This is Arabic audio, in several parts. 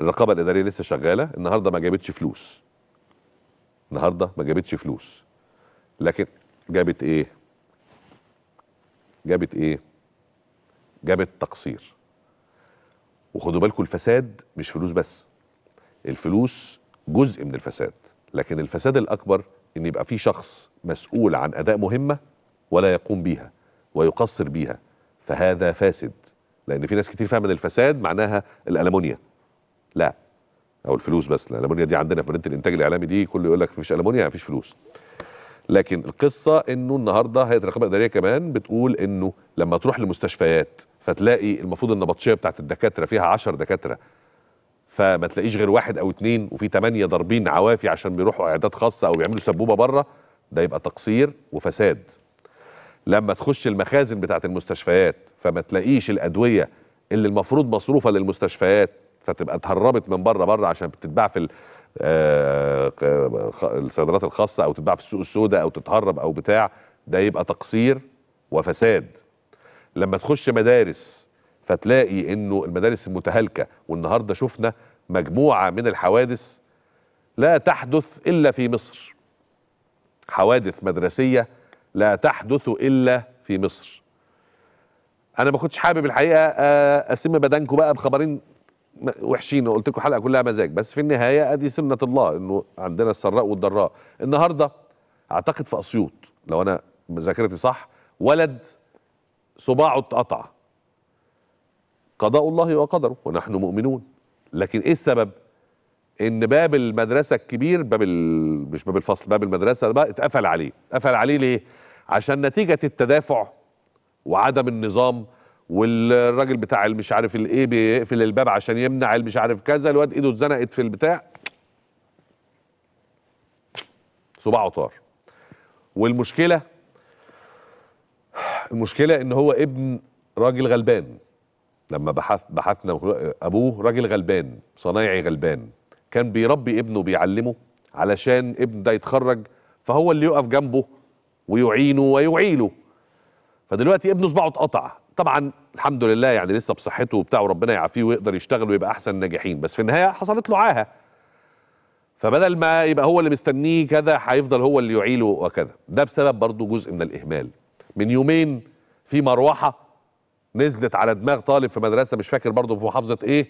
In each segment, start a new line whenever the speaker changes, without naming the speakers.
الرقابه الاداريه لسه شغاله النهارده ما جابتش فلوس النهارده ما جابتش فلوس لكن جابت ايه جابت ايه جابت تقصير وخدوا بالكم الفساد مش فلوس بس الفلوس جزء من الفساد لكن الفساد الاكبر ان يبقى في شخص مسؤول عن اداء مهمه ولا يقوم بيها ويقصر بيها فهذا فاسد لان في ناس كتير فاهمه ان الفساد معناها الالمونيا لا او الفلوس بس الالمونيا دي عندنا في مدينه الانتاج الاعلامي دي كله يقول لك مفيش المونيا مفيش فلوس لكن القصه انه النهارده هيئه الرقابه الاداريه كمان بتقول انه لما تروح لمستشفيات فتلاقي المفروض النبطشيه بتاعت الدكاتره فيها 10 دكاتره فما تلاقيش غير واحد او اثنين وفي ثمانيه ضاربين عوافي عشان بيروحوا اعداد خاصه او بيعملوا سبوبه بره ده يبقى تقصير وفساد لما تخش المخازن بتاعت المستشفيات فما تلاقيش الادويه اللي المفروض مصروفه للمستشفيات فتبقى اتهربت من بره بره عشان بتتباع في آه، الصيدلات الخاصه او تتباع في السوق السوداء او تتهرب او بتاع ده يبقى تقصير وفساد لما تخش مدارس فتلاقي انه المدارس المتهالكه والنهارده شفنا مجموعه من الحوادث لا تحدث الا في مصر حوادث مدرسيه لا تحدث الا في مصر انا ما كنتش حابب الحقيقه آه، اسم بدنكم بقى بخبرين وحشين وقلت لكم الحلقه كلها مزاج بس في النهايه ادي سنه الله انه عندنا السراء والضراء النهارده اعتقد في اسيوط لو انا ذاكرتي صح ولد صباعه اتقطع قضاء الله وقدره ونحن مؤمنون لكن ايه السبب ان باب المدرسه الكبير باب مش باب الفصل باب المدرسه بقى اتقفل عليه اتقفل عليه ليه عشان نتيجه التدافع وعدم النظام والراجل بتاع مش عارف الايه بيقفل الباب عشان يمنع مش عارف كذا الواد ايده اتزنقت في البتاع صباعه طار والمشكله المشكله ان هو ابن راجل غلبان لما بحث بحثنا ابوه راجل غلبان صنايعي غلبان كان بيربي ابنه بيعلمه علشان ابن ده يتخرج فهو اللي يقف جنبه ويعينه ويعيله فدلوقتي ابنه صباعه اتقطع طبعا الحمد لله يعني لسه بصحته وبتاع وربنا يعافيه ويقدر يشتغل ويبقى احسن الناجحين بس في النهايه حصلت له عاهه فبدل ما يبقى هو اللي مستنيه كذا هيفضل هو اللي يعيله وكذا ده بسبب برضه جزء من الاهمال من يومين في مروحه نزلت على دماغ طالب في مدرسه مش فاكر برضه في محافظه ايه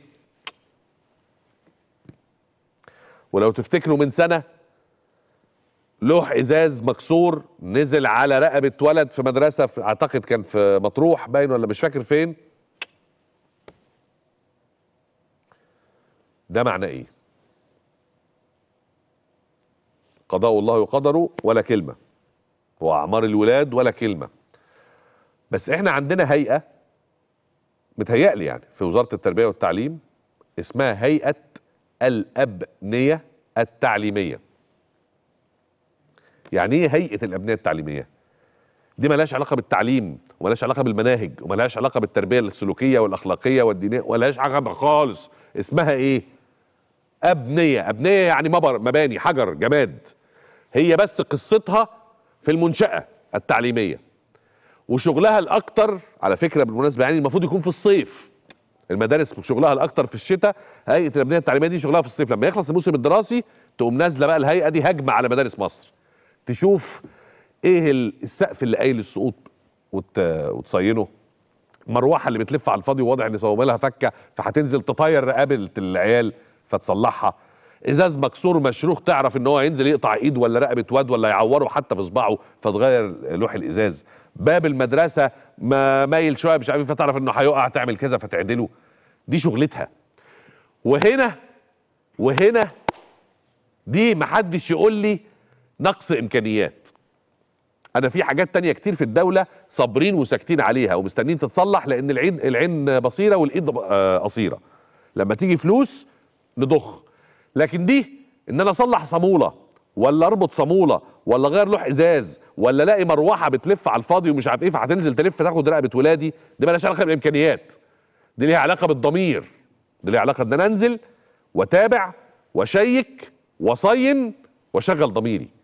ولو تفتكروا من سنه لوح ازاز مكسور نزل على رقبه ولد في مدرسه في اعتقد كان في مطروح باين ولا مش فاكر فين ده معناه ايه قضاء الله وقدره ولا كلمه واعمار الولاد ولا كلمه بس احنا عندنا هيئه متهيألي يعني في وزاره التربيه والتعليم اسمها هيئه الابنيه التعليميه يعني ايه هيئه الابنيه التعليميه دي ملهاش علاقه بالتعليم وملهاش علاقه بالمناهج وملهاش علاقه بالتربيه السلوكيه والاخلاقيه والدينيه ولاش علاقه خالص اسمها ايه ابنيه ابنيه يعني مبر مباني حجر جماد هي بس قصتها في المنشاه التعليميه وشغلها الاكتر على فكره بالمناسبه يعني المفروض يكون في الصيف المدارس شغلها الاكتر في الشتاء هيئه الابنيه التعليميه دي شغلها في الصيف لما يخلص الموسم الدراسي تقوم نازله بقى الهيئه دي هجمه على مدارس مصر تشوف ايه السقف اللي قايل السقوط وتصينه المروحه اللي بتلف على الفاضي وواضح ان لها فكه فهتنزل تطير رقبه العيال فتصلحها ازاز مكسور مشروخ تعرف ان هو هينزل يقطع ايد ولا رقبه واد ولا يعوره حتى في صباعه فتغير لوح الازاز باب المدرسه ما مايل شويه مش عارف فتعرف انه هيقع تعمل كذا فتعدله دي شغلتها وهنا وهنا دي محدش يقول لي نقص امكانيات انا في حاجات تانية كتير في الدوله صابرين وساكتين عليها ومستنيين تتصلح لان العين العين بصيره والايد آه، قصيره لما تيجي فلوس نضخ لكن دي ان انا اصلح صاموله ولا اربط صاموله ولا اغير لوح ازاز ولا الاقي مروحه بتلف على الفاضي ومش عارف ايه فهتنزل تلف تاخد رقبه ولادي دي مالهاش علاقه بالامكانيات دي ليها علاقه بالضمير دي ليها علاقه ان انا انزل واتابع واشيك واصين واشغل ضميري